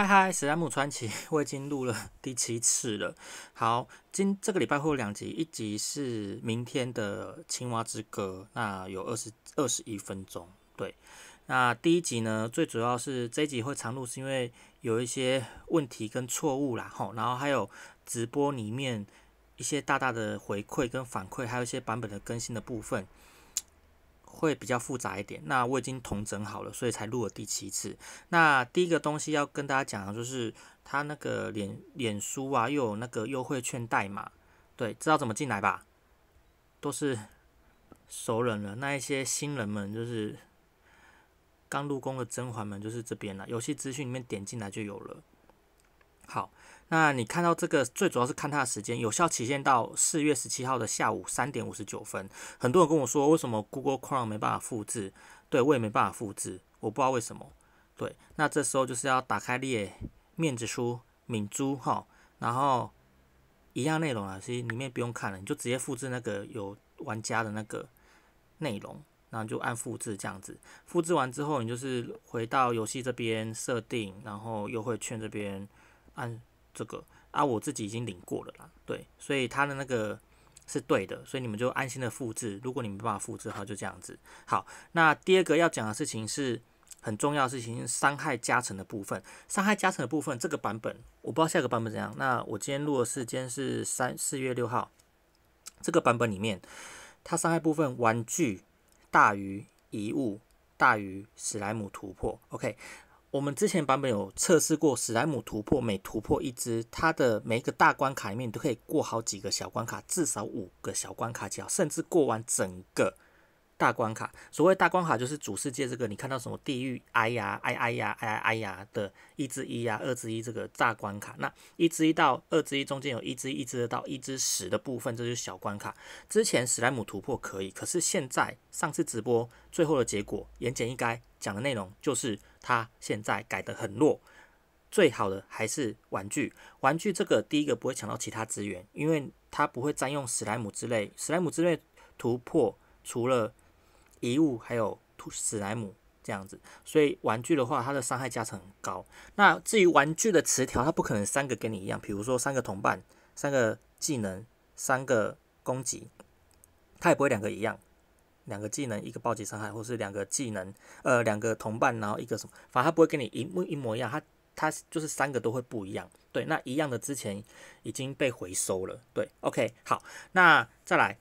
嗨嗨，史莱姆传奇，我已经录了第七次了。好，今这个礼拜会有两集，一集是明天的青蛙之歌，那有二十二十一分钟。对，那第一集呢，最主要是这集会长录，是因为有一些问题跟错误啦，吼，然后还有直播里面一些大大的回馈跟反馈，还有一些版本的更新的部分。会比较复杂一点，那我已经统整好了，所以才录了第七次。那第一个东西要跟大家讲的，就是他那个脸脸书啊，又有那个优惠券代码，对，知道怎么进来吧？都是熟人了，那一些新人们就是刚入宫的甄嬛们，就是这边了。游戏资讯里面点进来就有了。好。那你看到这个，最主要是看它的时间，有效期限到四月十七号的下午三点五十九分。很多人跟我说，为什么 Google Chrome 没办法复制？对我也没办法复制，我不知道为什么。对，那这时候就是要打开列面子书、敏珠哈，然后一样内容啊，所以里面不用看了，你就直接复制那个有玩家的那个内容，然后就按复制这样子。复制完之后，你就是回到游戏这边设定，然后优惠券这边按。这个啊，我自己已经领过了啦，对，所以他的那个是对的，所以你们就安心的复制。如果你们没办法复制的话，就这样子。好，那第二个要讲的事情是很重要的事情，伤害加成的部分。伤害加成的部分，这个版本我不知道下个版本怎样。那我今天录的是今天是三四月六号，这个版本里面，它伤害部分玩具大于遗物大于史莱姆突破，OK。我们之前版本有测试过，史莱姆突破每突破一只，它的每一个大关卡里面都可以过好几个小关卡，至少五个小关卡，只要甚至过完整个大关卡。所谓大关卡就是主世界这个，你看到什么地狱哎呀哎哎呀哎哎呀的一只一呀二只一这个大关卡，那一只一到二只一中间有一只一到一只十的部分，这就是小关卡。之前史莱姆突破可以，可是现在上次直播最后的结果，言简意赅讲的内容就是。他现在改得很弱，最好的还是玩具。玩具这个第一个不会抢到其他资源，因为它不会占用史莱姆之类。史莱姆之类突破除了遗物，还有史莱姆这样子。所以玩具的话，它的伤害加成很高。那至于玩具的词条，它不可能三个跟你一样，比如说三个同伴、三个技能、三个攻击，它也不会两个一样。两个技能，一个暴击伤害，或是两个技能，呃，两个同伴，然后一个什么，反正他不会跟你一模一模一样，他他就是三个都会不一样。对，那一样的之前已经被回收了。对，OK，好，那再来。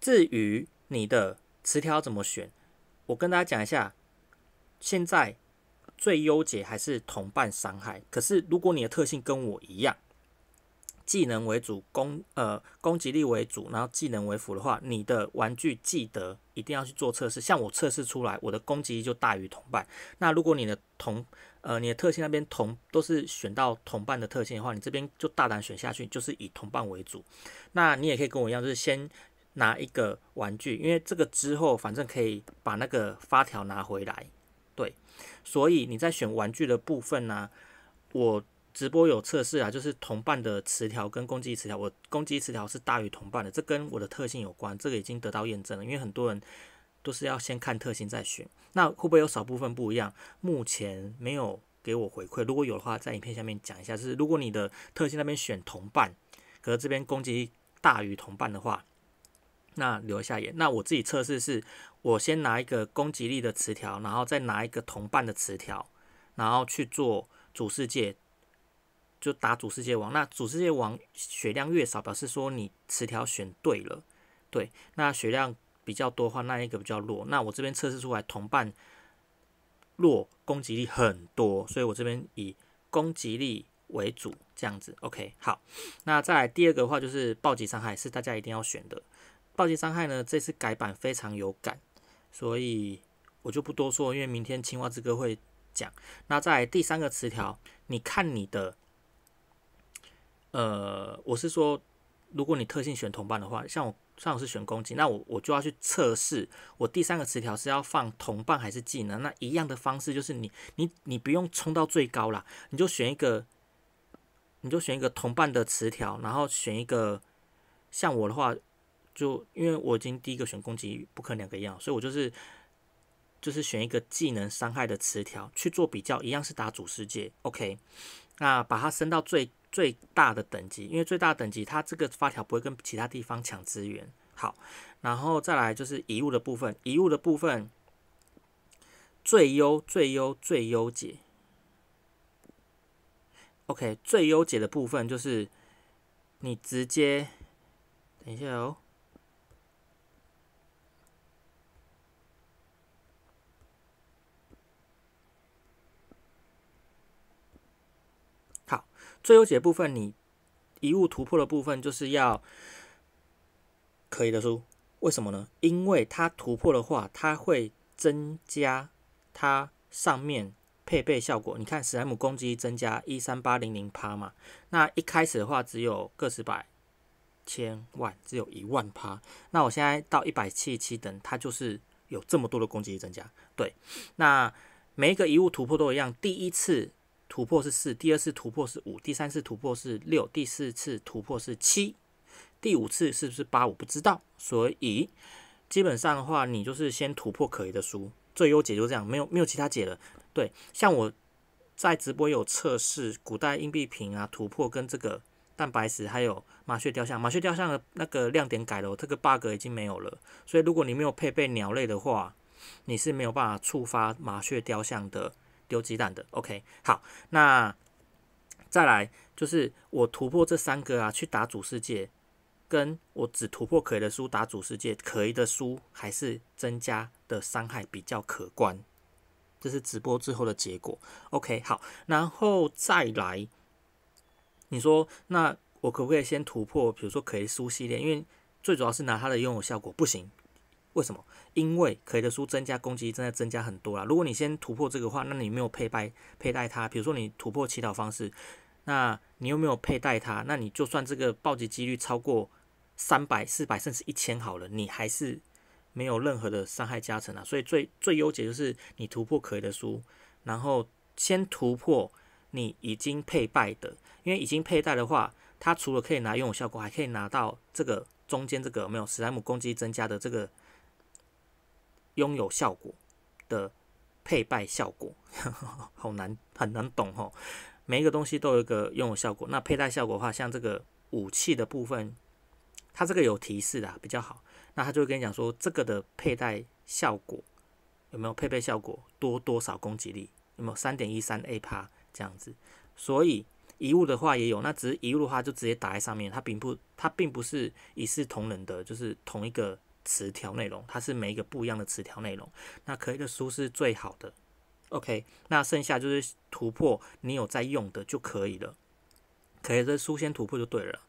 至于你的词条怎么选，我跟大家讲一下。现在最优解还是同伴伤害，可是如果你的特性跟我一样。技能为主攻，呃，攻击力为主，然后技能为辅的话，你的玩具记得一定要去做测试。像我测试出来，我的攻击力就大于同伴。那如果你的同，呃，你的特性那边同都是选到同伴的特性的话，你这边就大胆选下去，就是以同伴为主。那你也可以跟我一样，就是先拿一个玩具，因为这个之后反正可以把那个发条拿回来。对，所以你在选玩具的部分呢，我。直播有测试啊，就是同伴的词条跟攻击词条，我攻击词条是大于同伴的，这跟我的特性有关，这个已经得到验证了。因为很多人都是要先看特性再选，那会不会有少部分不一样？目前没有给我回馈，如果有的话，在影片下面讲一下。是如果你的特性那边选同伴，可是这边攻击大于同伴的话，那留一下言。那我自己测试是，我先拿一个攻击力的词条，然后再拿一个同伴的词条，然后去做主世界。就打主世界王，那主世界王血量越少，表示说你词条选对了，对。那血量比较多的话，那一个比较弱。那我这边测试出来，同伴弱，攻击力很多，所以我这边以攻击力为主，这样子。OK，好。那再来第二个的话，就是暴击伤害是大家一定要选的。暴击伤害呢，这次改版非常有感，所以我就不多说，因为明天青蛙之歌会讲。那在第三个词条，你看你的。呃，我是说，如果你特性选同伴的话，像我像我是选攻击，那我我就要去测试，我第三个词条是要放同伴还是技能？那一样的方式就是你你你不用冲到最高啦，你就选一个，你就选一个同伴的词条，然后选一个，像我的话，就因为我已经第一个选攻击，不可能两个一样，所以我就是就是选一个技能伤害的词条去做比较，一样是打主世界，OK。那把它升到最最大的等级，因为最大的等级，它这个发条不会跟其他地方抢资源。好，然后再来就是遗物的部分，遗物的部分最优最优最优解。OK，最优解的部分就是你直接等一下哦。最优解部分，你遗物突破的部分就是要可以的书，为什么呢？因为它突破的话，它会增加它上面配备效果。你看史莱姆攻击增加一三八零零趴嘛，那一开始的话只有个十百千万，只有一万趴。那我现在到一百七十七等，它就是有这么多的攻击增加。对，那每一个遗物突破都一样，第一次。突破是四，第二次突破是五，第三次突破是六，第四次突破是七，第五次是不是八？我不知道。所以基本上的话，你就是先突破可疑的书，最优解就这样，没有没有其他解了。对，像我在直播有测试古代硬币瓶啊，突破跟这个蛋白石，还有麻雀雕像。麻雀雕像的那个亮点改了，这个 bug 已经没有了。所以如果你没有配备鸟类的话，你是没有办法触发麻雀雕像的。丢鸡蛋的，OK，好，那再来就是我突破这三个啊，去打主世界，跟我只突破可疑的书打主世界，可疑的书还是增加的伤害比较可观，这是直播之后的结果，OK，好，然后再来，你说那我可不可以先突破，比如说可疑书系列，因为最主要是拿它的拥有效果不行。为什么？因为可疑的书增加攻击正在增加很多啦。如果你先突破这个话，那你没有配备佩戴它。比如说你突破祈祷方式，那你又没有佩戴它，那你就算这个暴击几率超过三百、四百甚至一千好了，你还是没有任何的伤害加成啊。所以最最优解就是你突破可疑的书，然后先突破你已经佩戴的，因为已经佩戴的话，它除了可以拿拥有效果，还可以拿到这个中间这个没有史莱姆攻击增加的这个。拥有效果的佩戴效果，好难很难懂哦。每一个东西都有一个拥有效果，那佩戴效果的话，像这个武器的部分，它这个有提示的比较好。那他就会跟你讲说，这个的佩戴效果有没有配备效果，多多少攻击力，有没有三点一三 A 趴这样子。所以遗物的话也有，那只是遗物的话就直接打在上面，它并不它并不是一视同仁的，就是同一个。词条内容，它是每一个不一样的词条内容。那可以的书是最好的，OK。那剩下就是突破，你有在用的就可以了，可以的书先突破就对了。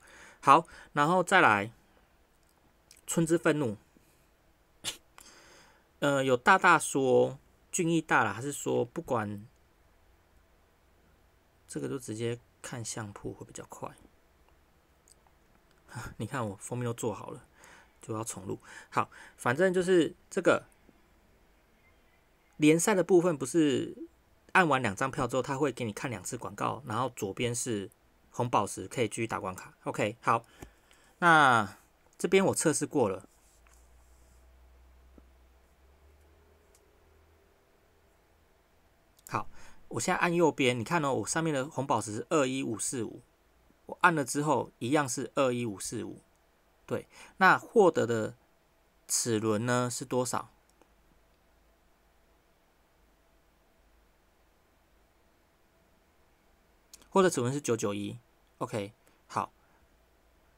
好，然后再来《春之愤怒》。呃，有大大说俊逸大了，还是说不管？这个就直接看相扑会比较快。你看我封面都做好了。都要重录。好，反正就是这个联赛的部分，不是按完两张票之后，他会给你看两次广告。然后左边是红宝石，可以继续打关卡。OK，好，那这边我测试过了。好，我现在按右边，你看哦，我上面的红宝石是二一五四五，我按了之后一样是二一五四五。对，那获得的齿轮呢是多少？获得齿轮是九九一，OK，好。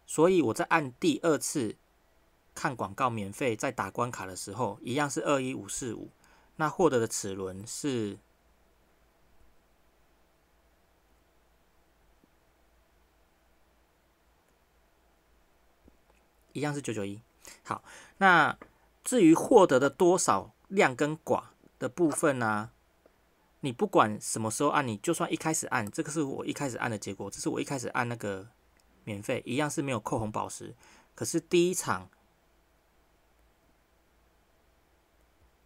所以我在按第二次看广告免费再打关卡的时候，一样是二一五四五。那获得的齿轮是。一样是九九一，好，那至于获得的多少量跟寡的部分呢？你不管什么时候按，你就算一开始按，这个是我一开始按的结果，这是我一开始按那个免费，一样是没有扣红宝石。可是第一场，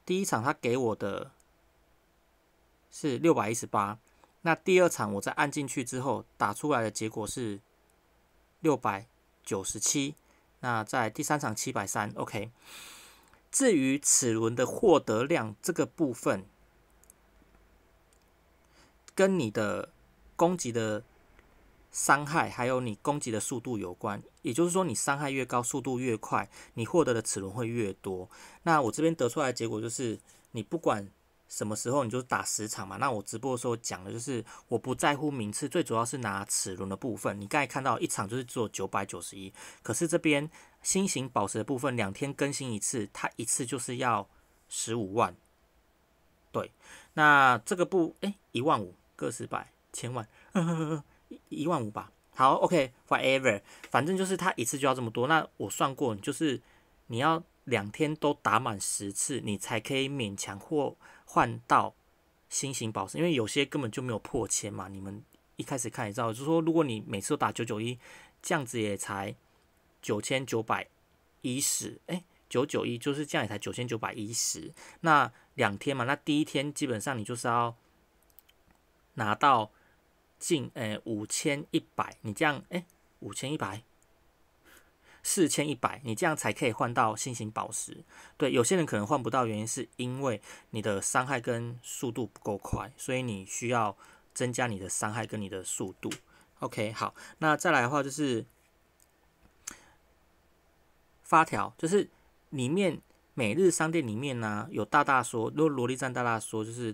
第一场他给我的是六百一十八，那第二场我再按进去之后打出来的结果是六百九十七。那在第三场七百三，OK。至于齿轮的获得量这个部分，跟你的攻击的伤害，还有你攻击的速度有关。也就是说，你伤害越高，速度越快，你获得的齿轮会越多。那我这边得出来的结果就是，你不管。什么时候你就打十场嘛？那我直播的时候讲的就是我不在乎名次，最主要是拿齿轮的部分。你刚才看到一场就是做九百九十一，可是这边新型宝石的部分两天更新一次，它一次就是要十五万。对，那这个不哎一万五个十百千万，一万五吧。好，OK，forever，反正就是它一次就要这么多。那我算过，就是你要两天都打满十次，你才可以勉强或。换到新型宝石，因为有些根本就没有破千嘛。你们一开始看也知道，就是说，如果你每次都打九九一，这样子也才九千九百一十，哎，九九一就是这样也才九千九百一十。那两天嘛，那第一天基本上你就是要拿到近呃五千一百，你这样哎五千一百。四千一百，你这样才可以换到星星宝石。对，有些人可能换不到，原因是因为你的伤害跟速度不够快，所以你需要增加你的伤害跟你的速度。OK，好，那再来的话就是发条，就是里面每日商店里面呢，有大大说，都萝莉站大大说，就是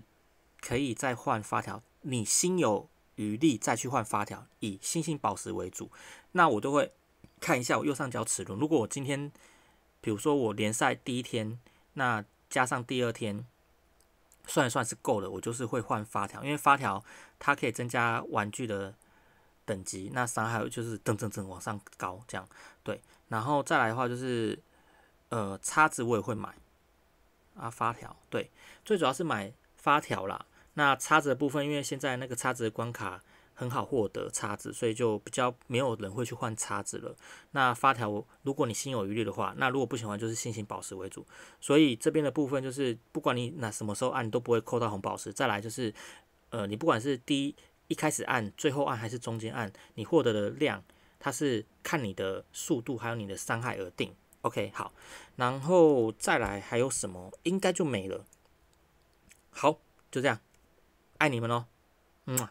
可以再换发条，你心有余力再去换发条，以星星宝石为主。那我都会。看一下我右上角齿轮。如果我今天，比如说我联赛第一天，那加上第二天，算一算是够了。我就是会换发条，因为发条它可以增加玩具的等级，那伤害就是噔噔噔往上高。这样对，然后再来的话就是，呃，叉子我也会买啊，发条对，最主要是买发条啦。那叉子的部分，因为现在那个叉子的关卡。很好获得叉子，所以就比较没有人会去换叉子了。那发条，如果你心有余力的话，那如果不喜欢就是心型宝石为主。所以这边的部分就是，不管你哪什么时候按，你都不会扣到红宝石。再来就是，呃，你不管是第一一开始按、最后按还是中间按，你获得的量它是看你的速度还有你的伤害而定。OK，好，然后再来还有什么？应该就没了。好，就这样，爱你们哦，嗯。